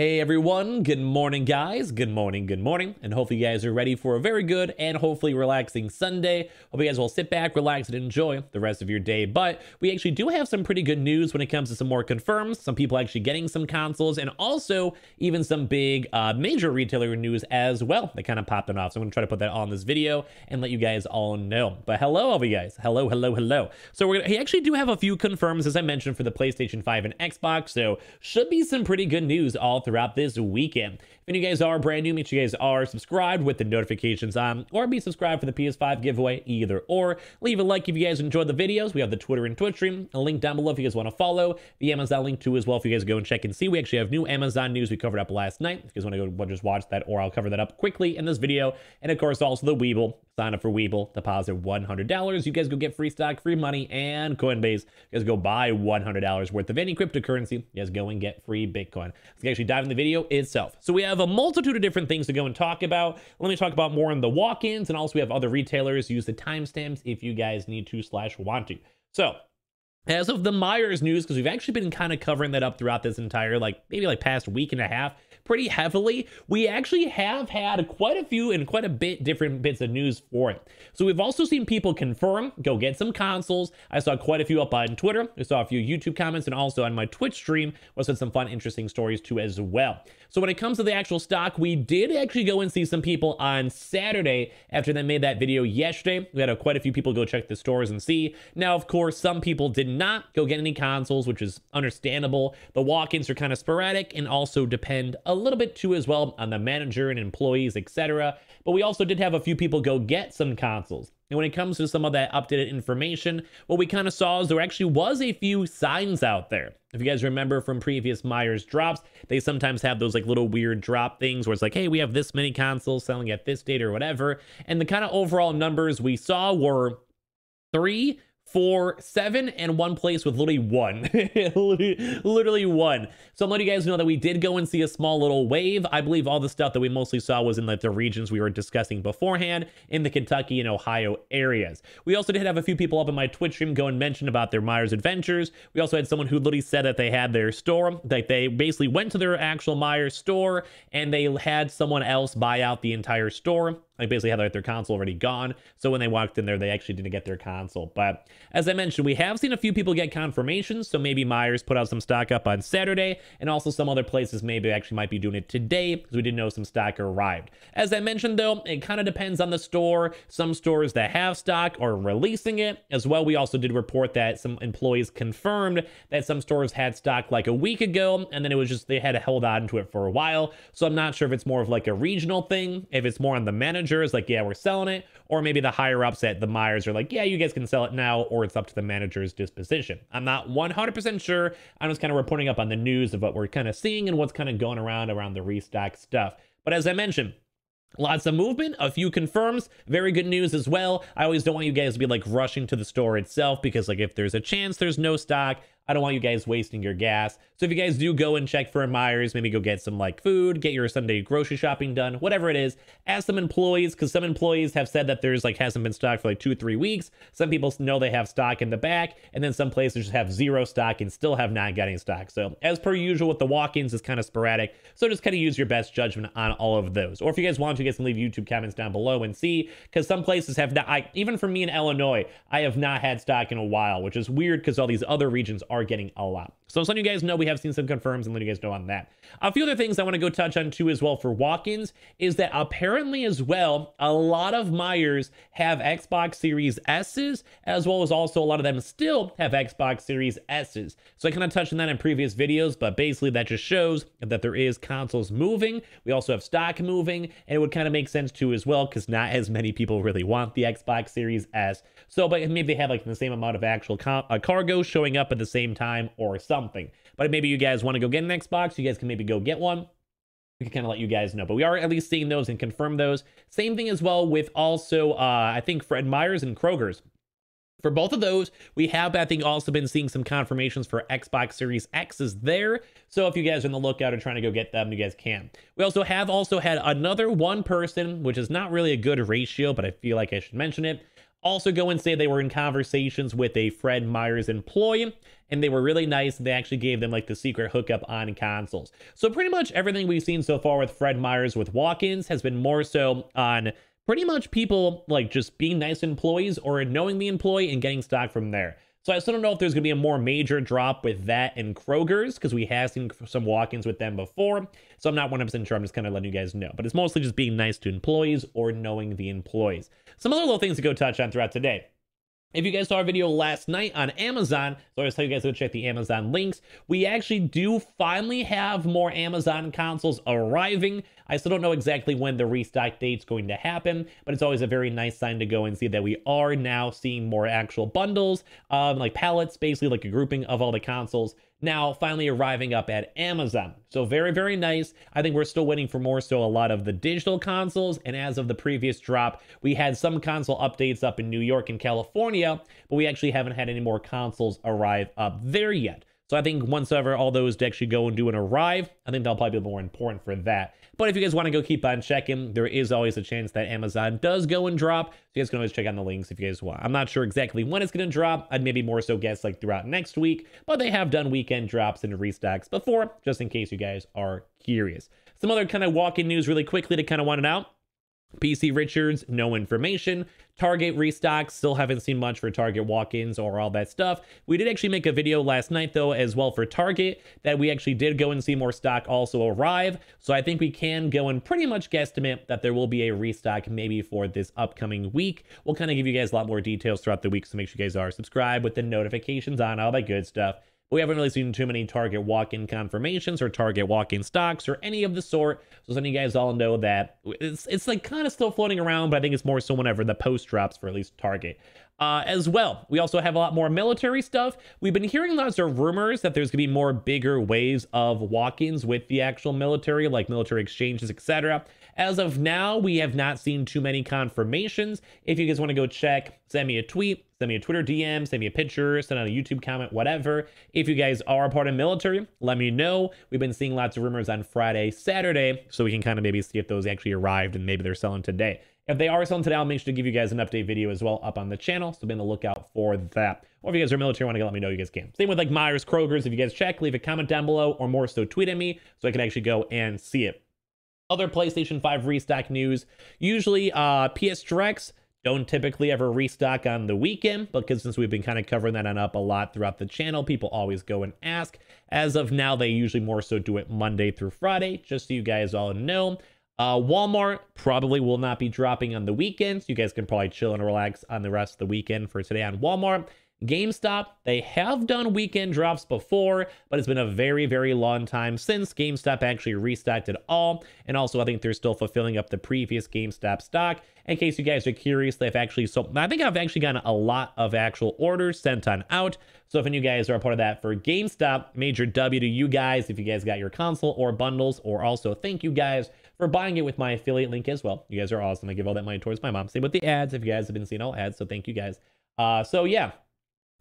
Hey everyone, good morning guys, good morning, good morning, and hopefully you guys are ready for a very good and hopefully relaxing Sunday. Hope you guys will sit back, relax, and enjoy the rest of your day, but we actually do have some pretty good news when it comes to some more confirms, some people actually getting some consoles, and also even some big uh, major retailer news as well that kind of popped off, so I'm going to try to put that on this video and let you guys all know. But hello all of you guys, hello, hello, hello. So we're gonna, we actually do have a few confirms, as I mentioned, for the PlayStation 5 and Xbox, so should be some pretty good news all through throughout this weekend. If any of you guys are brand new, make sure you guys are subscribed with the notifications on or be subscribed for the PS5 giveaway, either or. Leave a like if you guys enjoyed the videos. We have the Twitter and Twitch stream, a link down below if you guys want to follow, the Amazon link too as well if you guys go and check and see. We actually have new Amazon news we covered up last night. If you guys want to go just watch that or I'll cover that up quickly in this video. And of course also the Weeble Sign up for Weeble, deposit $100. You guys go get free stock, free money, and Coinbase. You guys go buy $100 worth of any cryptocurrency. You guys go and get free Bitcoin. Let's actually dive in the video itself. So we have a multitude of different things to go and talk about. Let me talk about more on the walk-ins, and also we have other retailers. Use the timestamps if you guys need to slash want to. So as of the Myers news, because we've actually been kind of covering that up throughout this entire, like, maybe like past week and a half, pretty heavily. We actually have had quite a few and quite a bit different bits of news for it. So we've also seen people confirm, go get some consoles. I saw quite a few up on Twitter. I saw a few YouTube comments and also on my Twitch stream was some fun, interesting stories too as well. So when it comes to the actual stock, we did actually go and see some people on Saturday after they made that video yesterday. We had a, quite a few people go check the stores and see. Now, of course, some people didn't not go get any consoles, which is understandable. The walk-ins are kind of sporadic and also depend a little bit too as well on the manager and employees, etc. But we also did have a few people go get some consoles. And when it comes to some of that updated information, what we kind of saw is there actually was a few signs out there. If you guys remember from previous Myers drops, they sometimes have those like little weird drop things where it's like, hey, we have this many consoles selling at this date or whatever. And the kind of overall numbers we saw were three Four, seven and one place with literally one, literally one. So I'm letting you guys know that we did go and see a small little wave. I believe all the stuff that we mostly saw was in like the regions we were discussing beforehand in the Kentucky and Ohio areas. We also did have a few people up in my Twitch stream go and mention about their Myers adventures. We also had someone who literally said that they had their store, that they basically went to their actual Myers store and they had someone else buy out the entire store like basically had like their console already gone. So when they walked in there, they actually didn't get their console. But as I mentioned, we have seen a few people get confirmations. So maybe Myers put out some stock up on Saturday, and also some other places maybe actually might be doing it today because we didn't know some stock arrived. As I mentioned though, it kind of depends on the store. Some stores that have stock are releasing it as well. We also did report that some employees confirmed that some stores had stock like a week ago, and then it was just they had to hold on to it for a while. So I'm not sure if it's more of like a regional thing, if it's more on the manager manager is like, yeah, we're selling it. Or maybe the higher ups at the Myers are like, yeah, you guys can sell it now, or it's up to the manager's disposition. I'm not 100% sure. I'm just kind of reporting up on the news of what we're kind of seeing and what's kind of going around around the restock stuff. But as I mentioned, Lots of movement, a few confirms, very good news as well. I always don't want you guys to be like rushing to the store itself because like if there's a chance there's no stock, I don't want you guys wasting your gas. So if you guys do go and check for Myers, maybe go get some like food, get your Sunday grocery shopping done, whatever it is. Ask some employees, because some employees have said that there's like hasn't been stock for like two, or three weeks. Some people know they have stock in the back, and then some places just have zero stock and still have not gotten stock. So as per usual with the walk-ins, it's kind of sporadic. So just kind of use your best judgment on all of those. Or if you guys want to, get guys leave YouTube comments down below and see, because some places have not, I, even for me in Illinois, I have not had stock in a while, which is weird because all these other regions are are getting a lot so let letting you guys know we have seen some confirms and let you guys know on that. A few other things I want to go touch on too as well for walk-ins is that apparently as well, a lot of Myers have Xbox Series S's as well as also a lot of them still have Xbox Series S's. So I kind of touched on that in previous videos, but basically that just shows that there is consoles moving. We also have stock moving and it would kind of make sense too as well because not as many people really want the Xbox Series S. So, but maybe they have like the same amount of actual uh, cargo showing up at the same time or something something. But maybe you guys want to go get an Xbox. You guys can maybe go get one. We can kind of let you guys know. But we are at least seeing those and confirm those. Same thing as well with also, uh, I think, Fred Myers and Kroger's. For both of those, we have, I think, also been seeing some confirmations for Xbox Series X's there. So if you guys are in the lookout or trying to go get them, you guys can. We also have also had another one person, which is not really a good ratio, but I feel like I should mention it also go and say they were in conversations with a Fred Myers employee and they were really nice. They actually gave them like the secret hookup on consoles. So pretty much everything we've seen so far with Fred Myers with walk-ins has been more so on pretty much people like just being nice employees or knowing the employee and getting stock from there. So I still don't know if there's going to be a more major drop with that and Kroger's because we have seen some walk-ins with them before. So I'm not 100% sure. I'm just kind of letting you guys know. But it's mostly just being nice to employees or knowing the employees. Some other little things to go touch on throughout today. If you guys saw our video last night on Amazon, so I always tell you guys to go check the Amazon links. We actually do finally have more Amazon consoles arriving. I still don't know exactly when the restock date's going to happen, but it's always a very nice sign to go and see that we are now seeing more actual bundles, um, like pallets, basically like a grouping of all the consoles now finally arriving up at Amazon. So very, very nice. I think we're still waiting for more so a lot of the digital consoles. And as of the previous drop, we had some console updates up in New York and California, but we actually haven't had any more consoles arrive up there yet. So I think once ever all those decks should go and do an arrive, I think that'll probably be more important for that. But if you guys want to go keep on checking, there is always a chance that Amazon does go and drop. So you guys can always check on the links if you guys want. I'm not sure exactly when it's going to drop. I'd maybe more so guess like throughout next week, but they have done weekend drops and restocks before, just in case you guys are curious. Some other kind of walk-in news really quickly to kind of want it out. PC Richards, no information. Target restocks still haven't seen much for Target walk-ins or all that stuff. We did actually make a video last night though as well for Target that we actually did go and see more stock also arrive. So I think we can go and pretty much guesstimate that there will be a restock maybe for this upcoming week. We'll kind of give you guys a lot more details throughout the week. So make sure you guys are subscribed with the notifications on, all that good stuff we haven't really seen too many target walk-in confirmations or target walk-in stocks or any of the sort. So some of you guys all know that it's, it's like kind of still floating around, but I think it's more so whenever the post drops for at least target. Uh, as well. We also have a lot more military stuff. We've been hearing lots of rumors that there's going to be more bigger waves of walk-ins with the actual military, like military exchanges, etc. As of now, we have not seen too many confirmations. If you guys want to go check, send me a tweet, send me a Twitter DM, send me a picture, send out a YouTube comment, whatever. If you guys are a part of military, let me know. We've been seeing lots of rumors on Friday, Saturday, so we can kind of maybe see if those actually arrived and maybe they're selling today. If they are selling today, I'll make sure to give you guys an update video as well up on the channel, so be on the lookout for that. Or if you guys are military, want to let me know you guys can. Same with like Myers, Kroger's. If you guys check, leave a comment down below or more so tweet at me so I can actually go and see it other PlayStation 5 restock news. Usually, uh, PS Directs don't typically ever restock on the weekend because since we've been kind of covering that on up a lot throughout the channel, people always go and ask. As of now, they usually more so do it Monday through Friday, just so you guys all know. Uh, Walmart probably will not be dropping on the weekends. You guys can probably chill and relax on the rest of the weekend for today on Walmart. GameStop, they have done weekend drops before, but it's been a very, very long time since GameStop actually restocked at all. And also, I think they're still fulfilling up the previous GameStop stock. In case you guys are curious, they've actually so I think I've actually gotten a lot of actual orders sent on out. So if any of you guys are a part of that for GameStop, major W to you guys if you guys got your console or bundles, or also thank you guys for buying it with my affiliate link as well. You guys are awesome. I give all that money towards my mom. Same with the ads if you guys have been seeing all ads. So thank you guys. Uh, so yeah,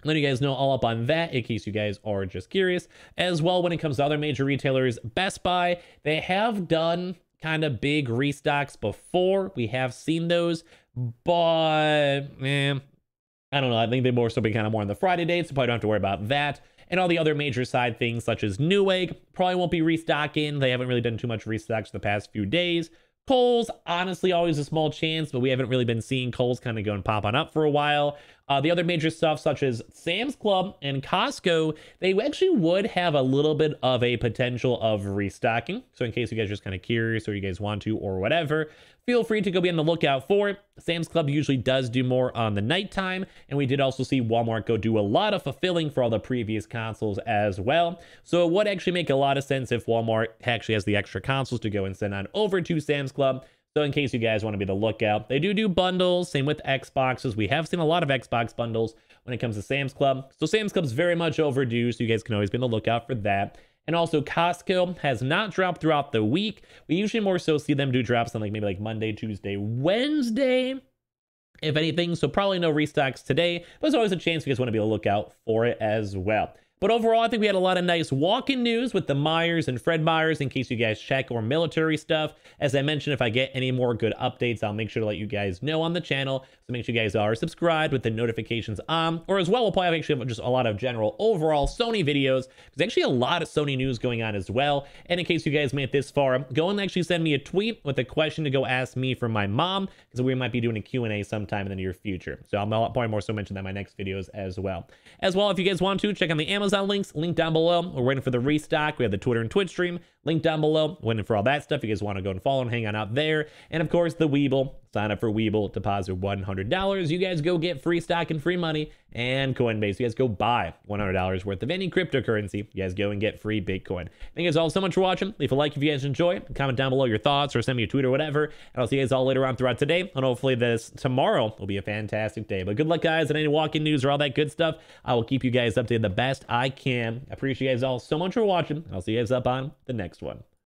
let you guys know all up on that in case you guys are just curious. As well, when it comes to other major retailers, Best Buy, they have done kind of big restocks before. We have seen those, but eh, I don't know. I think they more so be kind of more on the Friday dates, so probably don't have to worry about that. And all the other major side things such as Newegg probably won't be restocking. They haven't really done too much restocks the past few days. Coles, honestly, always a small chance, but we haven't really been seeing Coles kind of go and pop on up for a while. Uh, the other major stuff, such as Sam's Club and Costco, they actually would have a little bit of a potential of restocking. So, in case you guys are just kind of curious or you guys want to or whatever, feel free to go be on the lookout for it. Sam's Club usually does do more on the nighttime, and we did also see Walmart go do a lot of fulfilling for all the previous consoles as well. So, it would actually make a lot of sense if Walmart actually has the extra consoles to go and send on over to Sam's Club so in case you guys want to be the lookout, they do do bundles. Same with Xboxes. We have seen a lot of Xbox bundles when it comes to Sam's Club. So Sam's Club's very much overdue, so you guys can always be on the lookout for that. And also Costco has not dropped throughout the week. We usually more so see them do drops on like maybe like Monday, Tuesday, Wednesday, if anything. So probably no restocks today, but there's always a chance you guys want to be on the lookout for it as well. But overall, I think we had a lot of nice walk-in news with the Myers and Fred Myers in case you guys check or military stuff. As I mentioned, if I get any more good updates, I'll make sure to let you guys know on the channel. So make sure you guys are subscribed with the notifications on. Or as well, we'll probably actually have just a lot of general overall Sony videos. There's actually a lot of Sony news going on as well. And in case you guys made it this far, go and actually send me a tweet with a question to go ask me from my mom because we might be doing a Q&A sometime in the near future. So I'll probably more so mention that in my next videos as well. As well, if you guys want to, check on the Amazon Amazon links, link down below. We're waiting for the restock. We have the Twitter and Twitch stream, link down below. Waiting for all that stuff. If you guys want to go and follow and hang on out there. And of course, the Weeble sign up for Weeble, deposit $100. You guys go get free stock and free money and Coinbase. You guys go buy $100 worth of any cryptocurrency. You guys go and get free Bitcoin. Thank you guys all so much for watching. Leave a like if you guys enjoy. Comment down below your thoughts or send me a tweet or whatever. And I'll see you guys all later on throughout today. And hopefully this tomorrow will be a fantastic day. But good luck, guys, and any walk-in news or all that good stuff. I will keep you guys updated the best I can. I appreciate you guys all so much for watching. I'll see you guys up on the next one.